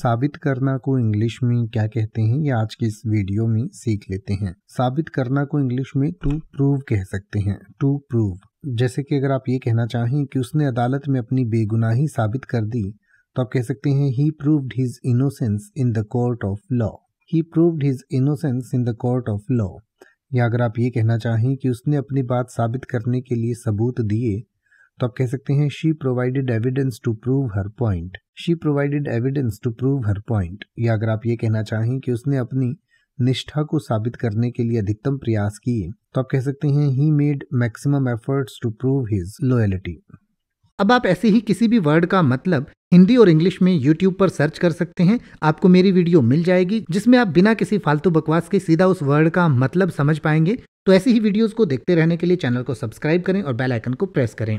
साबित करना को इंग्लिश में क्या कहते हैं ये आज के इस वीडियो में सीख लेते हैं साबित करना को इंग्लिश में टू प्रूव कह सकते हैं टू प्रूव जैसे कि अगर आप ये कहना चाहें कि उसने अदालत में अपनी बेगुनाही साबित कर दी तो आप कह सकते हैं he proved his innocence in the court of law he proved his innocence in the court of law या अगर आप ये कहना चाहें कि उसने अपनी बात साबित करने के लिए सबूत दिए तो आप कह सकते हैं she provided evidence to prove her point she provided evidence to prove her point या अगर आप ये कहना चाहें कि उसने अपनी निष्ठा को साबित करने के लिए अधिकतम प्रयास किए तो आप कह सकते हैं he made maximum efforts to prove his loyalty अब आप ऐसे ही किसी भी वर्ड का मतलब हिंदी और इंग्लिश में यूट्यूब पर सर्च कर सकते हैं आपको मेरी वीडियो मिल जाएगी जिसमें आप बिना किसी फालतू बकवास के सीधा उस वर्ड का मतलब समझ पाएंगे तो ऐसी ही वीडियोस को देखते रहने के लिए चैनल को सब्सक्राइब करें और बेल आइकन को प्रेस करें